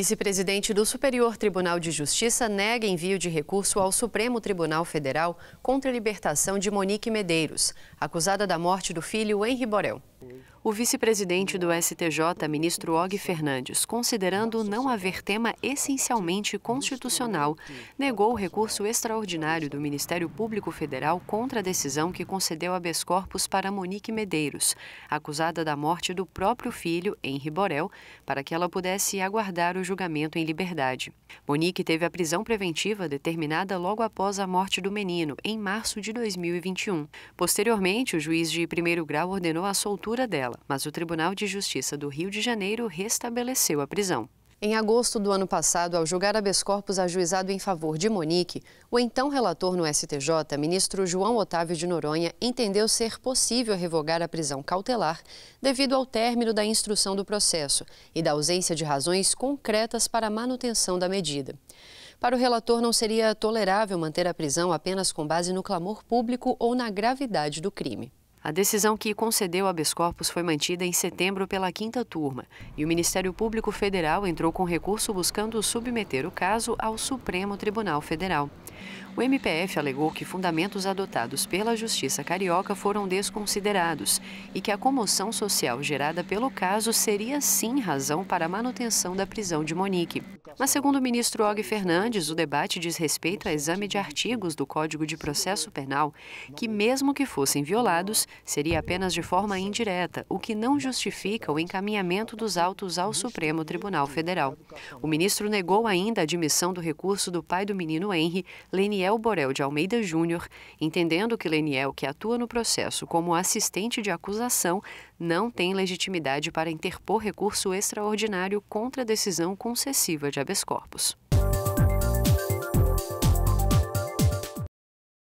Vice-presidente do Superior Tribunal de Justiça nega envio de recurso ao Supremo Tribunal Federal contra a libertação de Monique Medeiros, acusada da morte do filho Henri Borel. O vice-presidente do STJ, ministro Og Fernandes, considerando não haver tema essencialmente constitucional, negou o recurso extraordinário do Ministério Público Federal contra a decisão que concedeu habeas corpus para Monique Medeiros, acusada da morte do próprio filho, Henri Borel, para que ela pudesse aguardar o julgamento em liberdade. Monique teve a prisão preventiva determinada logo após a morte do menino, em março de 2021. Posteriormente, o juiz de primeiro grau ordenou a soltura soltura dela, mas o Tribunal de Justiça do Rio de Janeiro restabeleceu a prisão. Em agosto do ano passado, ao julgar habeas corpus ajuizado em favor de Monique, o então relator no STJ, ministro João Otávio de Noronha, entendeu ser possível revogar a prisão cautelar devido ao término da instrução do processo e da ausência de razões concretas para a manutenção da medida. Para o relator, não seria tolerável manter a prisão apenas com base no clamor público ou na gravidade do crime. A decisão que concedeu a corpus foi mantida em setembro pela quinta turma e o Ministério Público Federal entrou com recurso buscando submeter o caso ao Supremo Tribunal Federal. O MPF alegou que fundamentos adotados pela Justiça Carioca foram desconsiderados e que a comoção social gerada pelo caso seria sim razão para a manutenção da prisão de Monique. Mas, segundo o ministro Og Fernandes, o debate diz respeito a exame de artigos do Código de Processo Penal que, mesmo que fossem violados, seria apenas de forma indireta, o que não justifica o encaminhamento dos autos ao Supremo Tribunal Federal. O ministro negou ainda a admissão do recurso do pai do menino Henry, Leniel Borel de Almeida Júnior, entendendo que Leniel, que atua no processo como assistente de acusação, não tem legitimidade para interpor recurso extraordinário contra a decisão concessiva de habeas corpus.